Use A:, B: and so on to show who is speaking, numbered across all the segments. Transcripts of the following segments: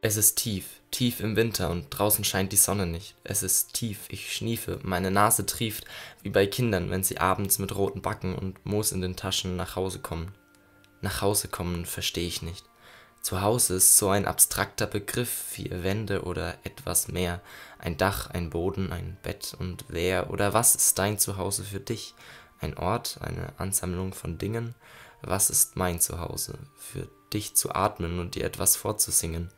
A: Es ist tief, tief im Winter und draußen scheint die Sonne nicht. Es ist tief, ich schniefe, meine Nase trieft, wie bei Kindern, wenn sie abends mit roten Backen und Moos in den Taschen nach Hause kommen. Nach Hause kommen verstehe ich nicht. Zu Hause ist so ein abstrakter Begriff, vier Wände oder etwas mehr, ein Dach, ein Boden, ein Bett und wer oder was ist dein Zuhause für dich? Ein Ort, eine Ansammlung von Dingen, was ist mein Zuhause? Für dich zu atmen und dir etwas vorzusingen.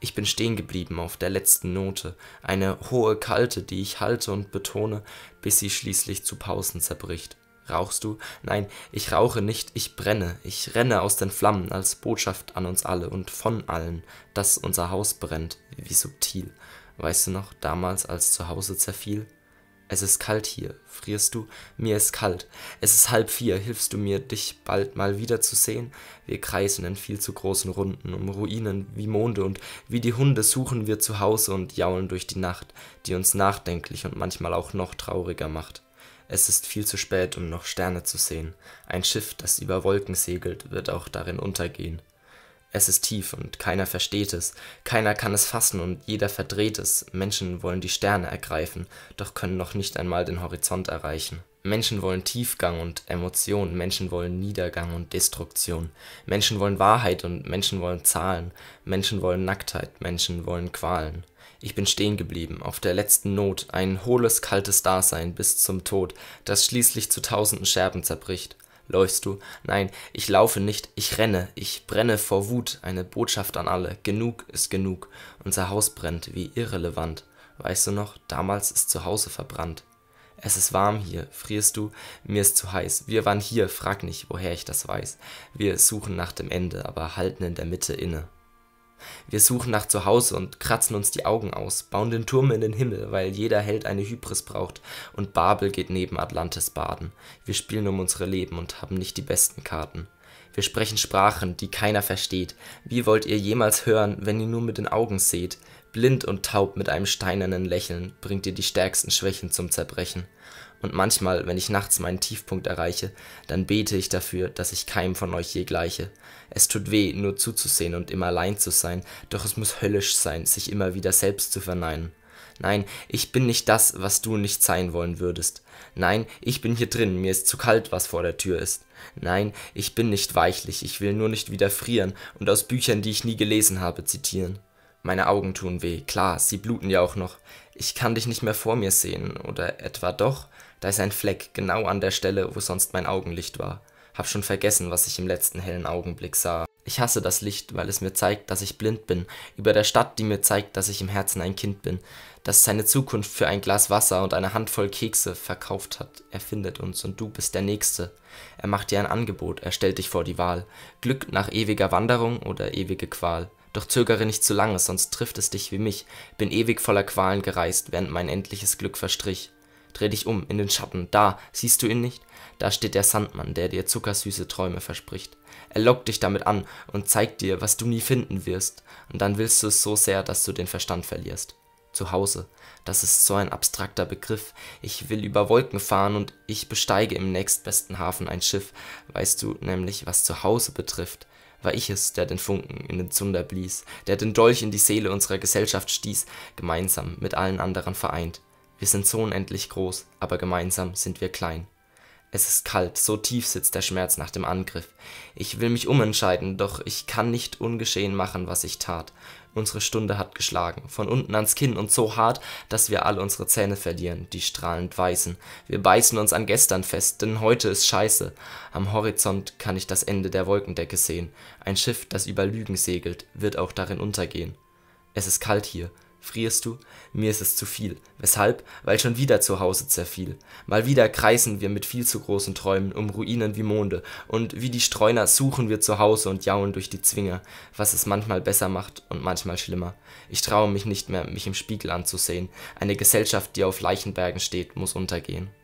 A: Ich bin stehen geblieben auf der letzten Note, eine hohe Kalte, die ich halte und betone, bis sie schließlich zu Pausen zerbricht. Rauchst du? Nein, ich rauche nicht, ich brenne, ich renne aus den Flammen als Botschaft an uns alle und von allen, dass unser Haus brennt, wie subtil. Weißt du noch, damals, als Zuhause zerfiel? Es ist kalt hier. Frierst du? Mir ist kalt. Es ist halb vier. Hilfst du mir, dich bald mal wiederzusehen? Wir kreisen in viel zu großen Runden um Ruinen wie Monde und wie die Hunde suchen wir zu Hause und jaulen durch die Nacht, die uns nachdenklich und manchmal auch noch trauriger macht. Es ist viel zu spät, um noch Sterne zu sehen. Ein Schiff, das über Wolken segelt, wird auch darin untergehen. Es ist tief und keiner versteht es, keiner kann es fassen und jeder verdreht es. Menschen wollen die Sterne ergreifen, doch können noch nicht einmal den Horizont erreichen. Menschen wollen Tiefgang und Emotion, Menschen wollen Niedergang und Destruktion, Menschen wollen Wahrheit und Menschen wollen Zahlen, Menschen wollen Nacktheit, Menschen wollen Qualen. Ich bin stehen geblieben, auf der letzten Not, ein hohles, kaltes Dasein bis zum Tod, das schließlich zu tausenden Scherben zerbricht läufst du. Nein, ich laufe nicht, ich renne, ich brenne vor Wut, eine Botschaft an alle, genug ist genug, unser Haus brennt wie irrelevant. Weißt du noch, damals ist zu Hause verbrannt. Es ist warm hier, frierst du, mir ist zu heiß. Wir waren hier, frag nicht, woher ich das weiß. Wir suchen nach dem Ende, aber halten in der Mitte inne. Wir suchen nach Zuhause und kratzen uns die Augen aus, bauen den Turm in den Himmel, weil jeder Held eine Hybris braucht und Babel geht neben Atlantis baden. Wir spielen um unsere Leben und haben nicht die besten Karten. Wir sprechen Sprachen, die keiner versteht. Wie wollt ihr jemals hören, wenn ihr nur mit den Augen seht? Blind und taub mit einem steinernen Lächeln bringt ihr die stärksten Schwächen zum Zerbrechen. Und manchmal, wenn ich nachts meinen Tiefpunkt erreiche, dann bete ich dafür, dass ich keinem von euch je gleiche. Es tut weh, nur zuzusehen und immer allein zu sein, doch es muss höllisch sein, sich immer wieder selbst zu verneinen. Nein, ich bin nicht das, was du nicht sein wollen würdest. Nein, ich bin hier drin, mir ist zu kalt, was vor der Tür ist. Nein, ich bin nicht weichlich, ich will nur nicht wieder frieren und aus Büchern, die ich nie gelesen habe, zitieren. Meine Augen tun weh, klar, sie bluten ja auch noch. Ich kann dich nicht mehr vor mir sehen, oder etwa doch? Da ist ein Fleck, genau an der Stelle, wo sonst mein Augenlicht war. Hab schon vergessen, was ich im letzten hellen Augenblick sah. Ich hasse das Licht, weil es mir zeigt, dass ich blind bin, über der Stadt, die mir zeigt, dass ich im Herzen ein Kind bin, das seine Zukunft für ein Glas Wasser und eine Handvoll Kekse verkauft hat. Er findet uns und du bist der Nächste. Er macht dir ein Angebot, er stellt dich vor die Wahl. Glück nach ewiger Wanderung oder ewige Qual. Doch zögere nicht zu lange, sonst trifft es dich wie mich. Bin ewig voller Qualen gereist, während mein endliches Glück verstrich dreh dich um, in den Schatten, da, siehst du ihn nicht? Da steht der Sandmann, der dir zuckersüße Träume verspricht. Er lockt dich damit an und zeigt dir, was du nie finden wirst, und dann willst du es so sehr, dass du den Verstand verlierst. Zu Hause, das ist so ein abstrakter Begriff. Ich will über Wolken fahren und ich besteige im nächstbesten Hafen ein Schiff. Weißt du nämlich, was zu Hause betrifft? war ich es, der den Funken in den Zunder blies, der den Dolch in die Seele unserer Gesellschaft stieß, gemeinsam mit allen anderen vereint. Wir sind so unendlich groß, aber gemeinsam sind wir klein. Es ist kalt, so tief sitzt der Schmerz nach dem Angriff. Ich will mich umentscheiden, doch ich kann nicht ungeschehen machen, was ich tat. Unsere Stunde hat geschlagen, von unten ans Kinn und so hart, dass wir all unsere Zähne verlieren, die strahlend weißen. Wir beißen uns an gestern fest, denn heute ist scheiße. Am Horizont kann ich das Ende der Wolkendecke sehen. Ein Schiff, das über Lügen segelt, wird auch darin untergehen. Es ist kalt hier, frierst du? Mir ist es zu viel. Weshalb? Weil schon wieder zu Hause zerfiel. Mal wieder kreisen wir mit viel zu großen Träumen um Ruinen wie Monde, und wie die Streuner suchen wir zu Hause und jauen durch die Zwinger, was es manchmal besser macht und manchmal schlimmer. Ich traue mich nicht mehr, mich im Spiegel anzusehen. Eine Gesellschaft, die auf Leichenbergen steht, muss untergehen.